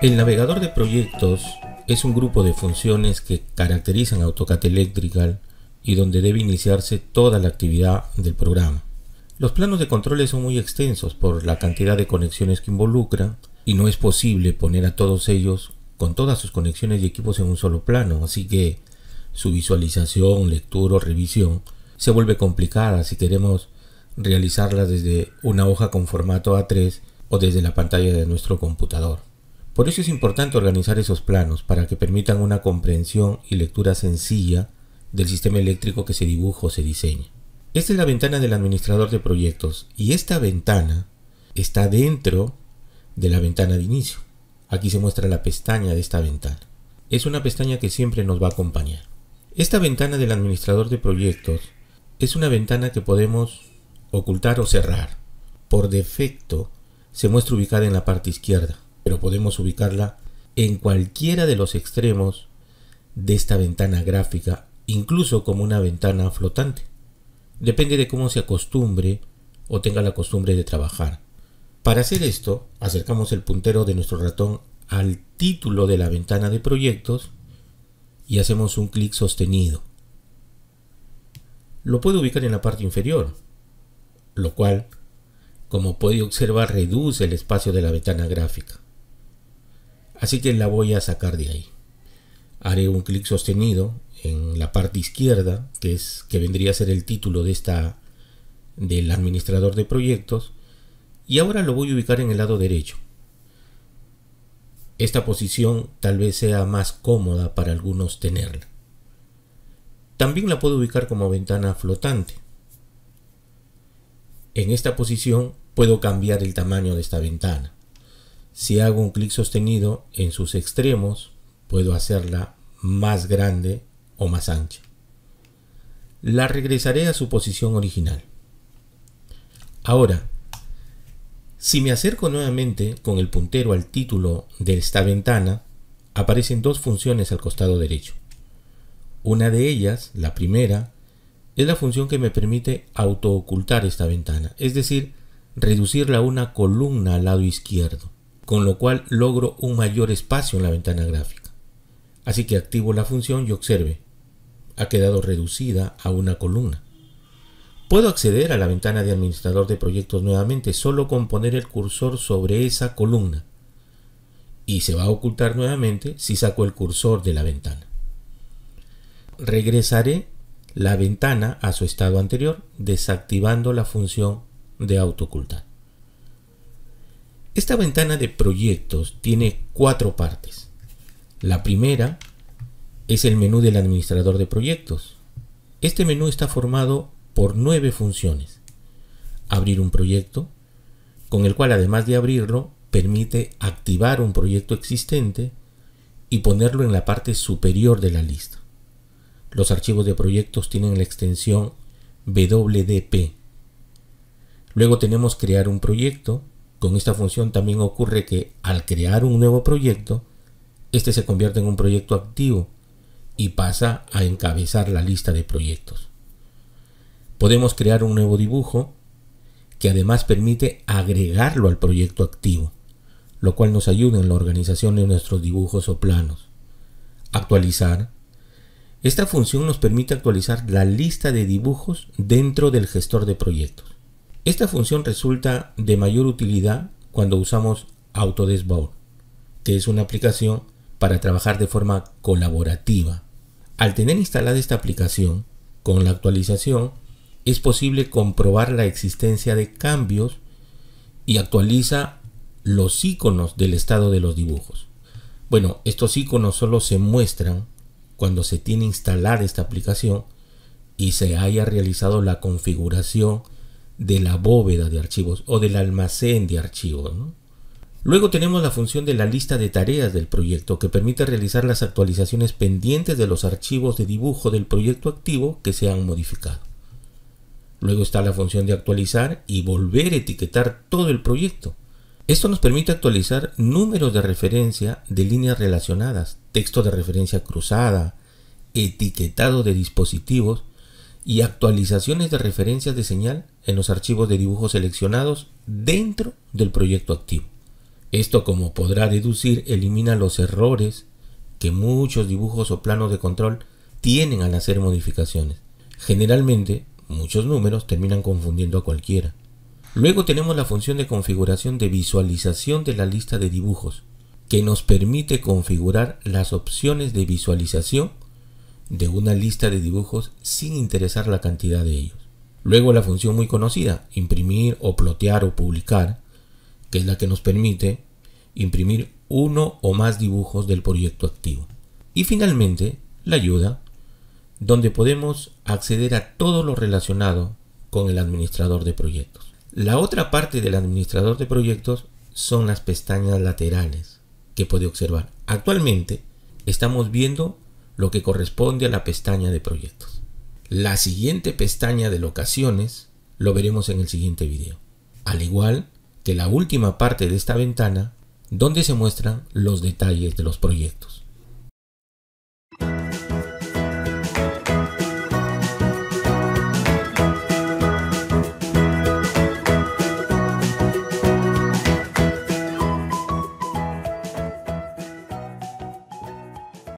El navegador de proyectos es un grupo de funciones que caracterizan AutoCAD Electrical y donde debe iniciarse toda la actividad del programa. Los planos de controles son muy extensos por la cantidad de conexiones que involucran y no es posible poner a todos ellos con todas sus conexiones y equipos en un solo plano, así que su visualización, lectura o revisión se vuelve complicada si queremos realizarla desde una hoja con formato A3 o desde la pantalla de nuestro computador. Por eso es importante organizar esos planos para que permitan una comprensión y lectura sencilla del sistema eléctrico que se dibuja o se diseña. Esta es la ventana del administrador de proyectos y esta ventana está dentro de la ventana de inicio. Aquí se muestra la pestaña de esta ventana. Es una pestaña que siempre nos va a acompañar. Esta ventana del administrador de proyectos es una ventana que podemos ocultar o cerrar. Por defecto se muestra ubicada en la parte izquierda podemos ubicarla en cualquiera de los extremos de esta ventana gráfica, incluso como una ventana flotante. Depende de cómo se acostumbre o tenga la costumbre de trabajar. Para hacer esto, acercamos el puntero de nuestro ratón al título de la ventana de proyectos y hacemos un clic sostenido. Lo puedo ubicar en la parte inferior, lo cual, como puede observar, reduce el espacio de la ventana gráfica así que la voy a sacar de ahí. Haré un clic sostenido en la parte izquierda, que es que vendría a ser el título de esta del administrador de proyectos, y ahora lo voy a ubicar en el lado derecho. Esta posición tal vez sea más cómoda para algunos tenerla. También la puedo ubicar como ventana flotante. En esta posición puedo cambiar el tamaño de esta ventana. Si hago un clic sostenido en sus extremos, puedo hacerla más grande o más ancha. La regresaré a su posición original. Ahora, si me acerco nuevamente con el puntero al título de esta ventana, aparecen dos funciones al costado derecho. Una de ellas, la primera, es la función que me permite autoocultar esta ventana, es decir, reducirla a una columna al lado izquierdo con lo cual logro un mayor espacio en la ventana gráfica. Así que activo la función y observe, ha quedado reducida a una columna. Puedo acceder a la ventana de administrador de proyectos nuevamente solo con poner el cursor sobre esa columna y se va a ocultar nuevamente si saco el cursor de la ventana. Regresaré la ventana a su estado anterior desactivando la función de autoocultar. Esta ventana de proyectos tiene cuatro partes. La primera es el menú del administrador de proyectos. Este menú está formado por nueve funciones. Abrir un proyecto, con el cual además de abrirlo, permite activar un proyecto existente y ponerlo en la parte superior de la lista. Los archivos de proyectos tienen la extensión WDP. Luego tenemos crear un proyecto, con esta función también ocurre que al crear un nuevo proyecto, este se convierte en un proyecto activo y pasa a encabezar la lista de proyectos. Podemos crear un nuevo dibujo que además permite agregarlo al proyecto activo, lo cual nos ayuda en la organización de nuestros dibujos o planos. Actualizar. Esta función nos permite actualizar la lista de dibujos dentro del gestor de proyectos. Esta función resulta de mayor utilidad cuando usamos Autodesk que es una aplicación para trabajar de forma colaborativa. Al tener instalada esta aplicación, con la actualización es posible comprobar la existencia de cambios y actualiza los iconos del estado de los dibujos. Bueno, estos iconos solo se muestran cuando se tiene instalada esta aplicación y se haya realizado la configuración de la bóveda de archivos o del almacén de archivos. Luego tenemos la función de la lista de tareas del proyecto que permite realizar las actualizaciones pendientes de los archivos de dibujo del proyecto activo que se han modificado. Luego está la función de actualizar y volver a etiquetar todo el proyecto. Esto nos permite actualizar números de referencia de líneas relacionadas, texto de referencia cruzada, etiquetado de dispositivos y actualizaciones de referencias de señal en los archivos de dibujos seleccionados dentro del proyecto activo. Esto, como podrá deducir, elimina los errores que muchos dibujos o planos de control tienen al hacer modificaciones. Generalmente, muchos números terminan confundiendo a cualquiera. Luego tenemos la función de configuración de visualización de la lista de dibujos, que nos permite configurar las opciones de visualización de una lista de dibujos sin interesar la cantidad de ellos. Luego la función muy conocida, imprimir o plotear o publicar, que es la que nos permite imprimir uno o más dibujos del proyecto activo. Y finalmente, la ayuda, donde podemos acceder a todo lo relacionado con el administrador de proyectos. La otra parte del administrador de proyectos son las pestañas laterales que puede observar. Actualmente estamos viendo lo que corresponde a la pestaña de proyectos. La siguiente pestaña de locaciones lo veremos en el siguiente video, al igual que la última parte de esta ventana donde se muestran los detalles de los proyectos.